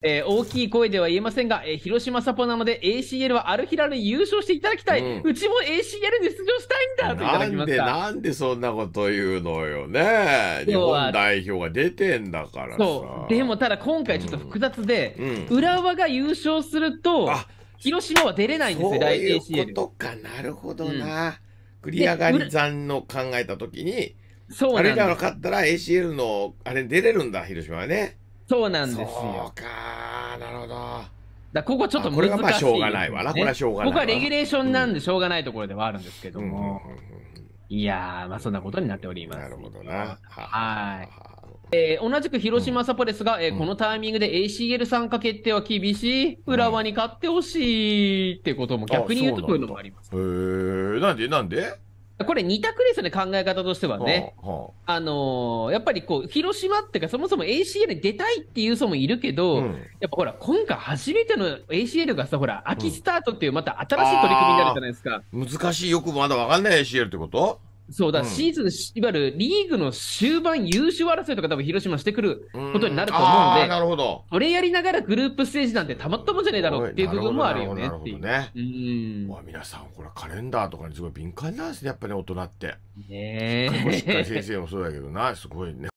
えー、大きい声では言えませんが、えー、広島サポなので ACL はアルヒラル優勝していただきたい、うん、うちも ACL に出場したいんだといただきましたなんでそんなこと言うのよね日本代表が出てんだからそうでもただ今回ちょっと複雑で、うんうん、浦和が優勝すると広島は出れないんですよ大 ACL そういうことかなるほどな、繰り上がり残の考えた時にそうあれが分かったら ACL のあれ出れるんだ広島はねそうなんですよ。そうか、なるほど。だここちょっと難しい、ね、これはしょうがないわな、これはしょうがない。ここはレギュレーションなんでしょうがないところではあるんですけども。いやまあそんなことになっております。なるほどな。はい。えー、同じく広島サポレスが、えー、このタイミングで ACL 参加決定は厳しい、浦和に勝ってほしいってことも逆に言うとこういうのもあります。へえなんでなんでこれ二択ですね、考え方としてはね。はあ、あのー、やっぱりこう、広島っていうか、そもそも ACL に出たいっていう人もいるけど、うん、やっぱほら、今回初めての ACL がさ、ほら、秋スタートっていうまた新しい取り組みになるじゃないですか。うん、難しい、よくまだわかんない ACL ってことそうだ、シーズン、いわゆるリーグの終盤優勝争いとか多分広島してくることになると思うんで、なそれやりながらグループステージなんてたまったもんじゃねえだろうっていう部分もあるよねっていう。ね、うん。まあ皆さん、これカレンダーとかにすごい敏感なんですね、やっぱり、ね、大人って。ねえ。しか先生もそうだけどな、すごいね。